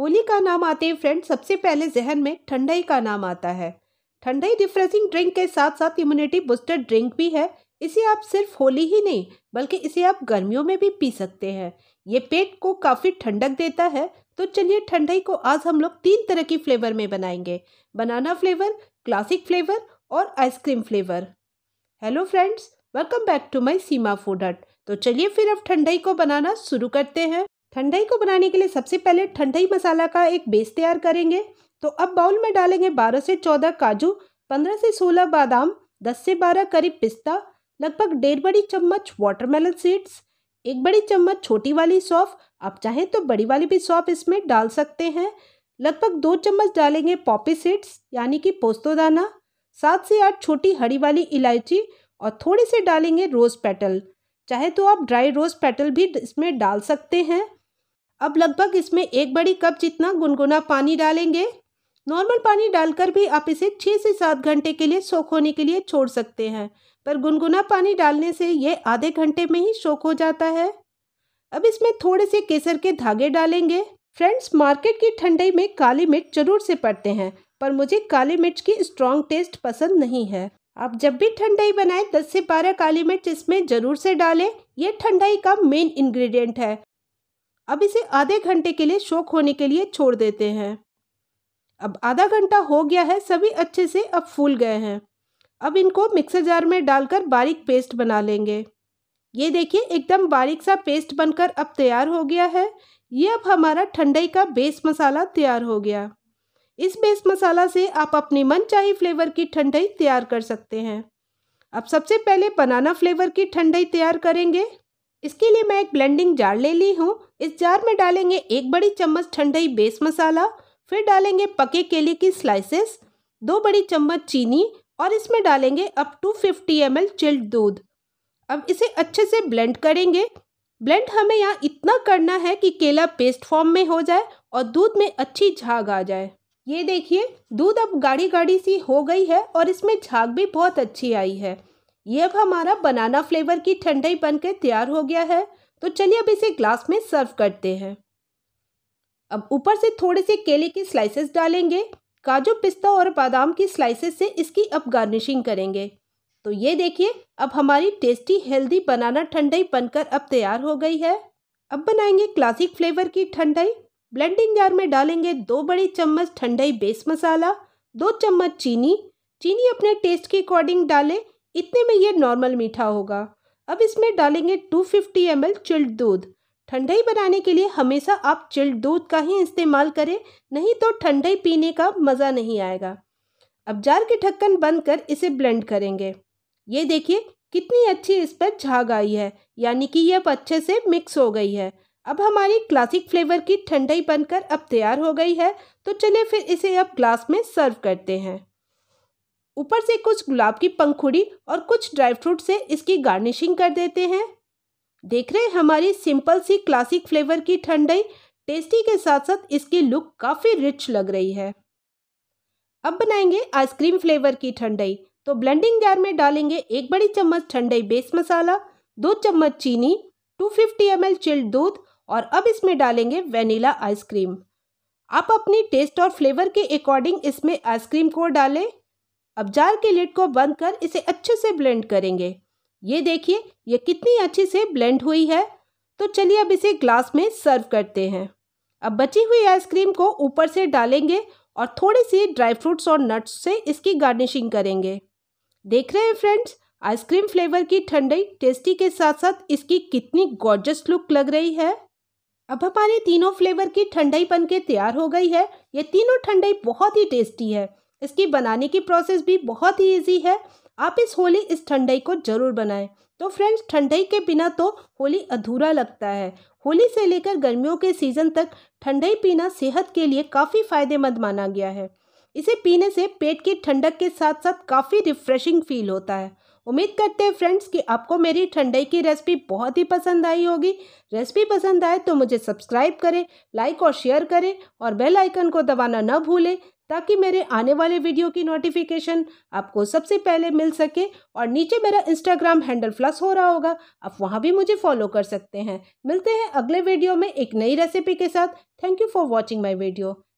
होली का नाम आते ही फ्रेंड सबसे पहले जहन में ठंडाई का नाम आता है ठंडाई रिफ्रेशिंग ड्रिंक के साथ साथ इम्यूनिटी बूस्टर ड्रिंक भी है इसे आप सिर्फ होली ही नहीं बल्कि इसे आप गर्मियों में भी पी सकते हैं ये पेट को काफ़ी ठंडक देता है तो चलिए ठंडाई को आज हम लोग तीन तरह की फ्लेवर में बनाएंगे बनाना फ्लेवर क्लासिक फ्लेवर और ice cream flavour hello friends welcome back to my Seema food hut तो चलिए फिर अब ठंडाई को बनाना शुरू करते हैं ठंडाई को बनाने के लिए सबसे पहले ठंडाई मसाला का एक बेस तैयार करेंगे तो अब बाउल में डालेंगे 12 से 14 काजू 15 से 16 बादाम 10 से 12 करीब पिस्ता लगभग डेढ़ बड़ी चम्मच वाटरमेलन सीड्स एक बड़ी चम्मच छोटी वाली सौफ आप चाहें तो बड़ी वाली भी सौफ इसमें डाल सकते हैं लगभग दो चम्मच डालेंगे पॉपी सीड्स यानी कि पोस्तोदाना सात से आठ छोटी हरी वाली इलायची और थोड़े से डालेंगे रोज़ पेटल चाहे तो आप ड्राई रोज़ पेटल भी इसमें डाल सकते हैं अब लगभग इसमें एक बड़ी कप जितना गुनगुना पानी डालेंगे नॉर्मल पानी डालकर भी आप इसे छः से सात घंटे के लिए सोख होने के लिए छोड़ सकते हैं पर गुनगुना पानी डालने से ये आधे घंटे में ही सोख हो जाता है अब इसमें थोड़े से केसर के धागे डालेंगे फ्रेंड्स मार्केट की ठंडाई में काली मिर्च जरूर से पड़ते हैं पर मुझे काली मिर्च की स्ट्रॉन्ग टेस्ट पसंद नहीं है आप जब भी ठंडाई बनाएं 10 से 12 काली मिर्च इसमें ज़रूर से डालें यह ठंडाई का मेन इंग्रेडिएंट है अब इसे आधे घंटे के लिए शोक होने के लिए छोड़ देते हैं अब आधा घंटा हो गया है सभी अच्छे से अब फूल गए हैं अब इनको मिक्सर जार में डालकर बारीक पेस्ट बना लेंगे ये देखिए एकदम बारीक सा पेस्ट बनकर अब तैयार हो गया है ये अब हमारा ठंडाई का बेस मसाला तैयार हो गया इस बेस मसाला से आप अपनी मनचाही फ्लेवर की ठंडाई तैयार कर सकते हैं अब सबसे पहले बनाना फ्लेवर की ठंडाई तैयार करेंगे इसके लिए मैं एक ब्लेंडिंग जार ले ली हूँ इस जार में डालेंगे एक बड़ी चम्मच ठंडाई बेस मसाला फिर डालेंगे पके केले की स्लाइसेस दो बड़ी चम्मच चीनी और इसमें डालेंगे up to fifty M L chilled दूध अब इसे अच्छे से ब्लेंड करेंगे ब्लेंड हमें यहाँ इतना करना है कि केला पेस्ट फॉर्म में हो जाए और दूध में अच्छी झाग आ जाए ये देखिए दूध अब गाढ़ी गाढ़ी सी हो गई है और इसमें झाग भी बहुत अच्छी आई है ये अब हमारा बनाना फ्लेवर की ठंडाई बनकर तैयार हो गया है तो चलिए अब इसे ग्लास में सर्व करते हैं अब ऊपर से थोड़े से केले के स्लाइसेस डालेंगे काजू पिस्ता और बादाम की स्लाइसेस से इसकी अब गार्निशिंग करेंगे तो ये देखिए अब हमारी टेस्टी हेल्दी बनाना ठंडाई बनकर अब तैयार हो गई है अब बनाएंगे क्लासिक फ्लेवर की ठंडाई ब्लेंडिंग जार में डालेंगे दो बड़ी चम्मच ठंडाई बेस मसाला दो चम्मच चीनी चीनी अपने टेस्ट के अकॉर्डिंग डालें इतने में ये नॉर्मल मीठा होगा अब इसमें डालेंगे 250 फिफ्टी एम चिल्ड दूध ठंडाई बनाने के लिए हमेशा आप चिल्ड दूध का ही इस्तेमाल करें नहीं तो ठंडाई पीने का मज़ा नहीं आएगा अब जार की ढक्कन बंद कर इसे ब्लेंड करेंगे ये देखिए कितनी अच्छी इस पर झाग आई है यानी कि यह अच्छे से मिक्स हो गई है अब हमारी क्लासिक फ्लेवर की ठंडाई बनकर अब तैयार हो गई है तो चलिए फिर इसे अब ग्लास में सर्व करते हैं ऊपर से कुछ गुलाब की पंखुड़ी और कुछ ड्राई फ्रूट से इसकी गार्निशिंग कर देते हैं देख रहे हमारी सिंपल सी क्लासिक फ्लेवर की ठंडई टेस्टी के साथ साथ इसकी लुक काफ़ी रिच लग रही है अब बनाएंगे आइसक्रीम फ्लेवर की ठंडई तो ब्लेंडिंग जार में डालेंगे एक बड़ी चम्मच ठंडई बेस मसाला दो चम्मच चीनी 250 फिफ्टी एम चिल्ड दूध और अब इसमें डालेंगे वेनिला आइसक्रीम आप अपनी टेस्ट और फ्लेवर के अकॉर्डिंग इसमें आइसक्रीम को डालें अब जार के लिड को बंद कर इसे अच्छे से ब्लेंड करेंगे ये देखिए ये कितनी अच्छे से ब्लेंड हुई है तो चलिए अब इसे ग्लास में सर्व करते हैं अब बची हुई आइसक्रीम को ऊपर से डालेंगे और थोड़ी सी ड्राई फ्रूट्स और नट्स से इसकी गार्निशिंग करेंगे देख रहे हैं फ्रेंड्स आइसक्रीम फ्लेवर की ठंडई टेस्टी के साथ साथ इसकी कितनी गॉर्जस लुक लग रही है अब हमारी तीनों फ्लेवर की ठंडाई बन के तैयार हो गई है ये तीनों ठंडाई बहुत ही टेस्टी है इसकी बनाने की प्रोसेस भी बहुत ही ईजी है आप इस होली इस ठंडई को ज़रूर बनाएं तो फ्रेंड्स ठंडई के बिना तो होली अधूरा लगता है होली से लेकर गर्मियों के सीज़न तक ठंडई पीना सेहत के लिए काफ़ी फायदेमंद माना गया है इसे पीने से पेट की ठंडक के साथ साथ काफ़ी रिफ्रेशिंग फील होता है उम्मीद करते हैं फ्रेंड्स कि आपको मेरी ठंडई की रेसिपी बहुत ही पसंद आई होगी रेसिपी पसंद आए तो मुझे सब्सक्राइब करें लाइक और शेयर करें और बेल आइकन को दबाना न भूलें ताकि मेरे आने वाले वीडियो की नोटिफिकेशन आपको सबसे पहले मिल सके और नीचे मेरा इंस्टाग्राम हैंडल फ्लस हो रहा होगा आप वहाँ भी मुझे फॉलो कर सकते हैं मिलते हैं अगले वीडियो में एक नई रेसिपी के साथ thank you for watching my video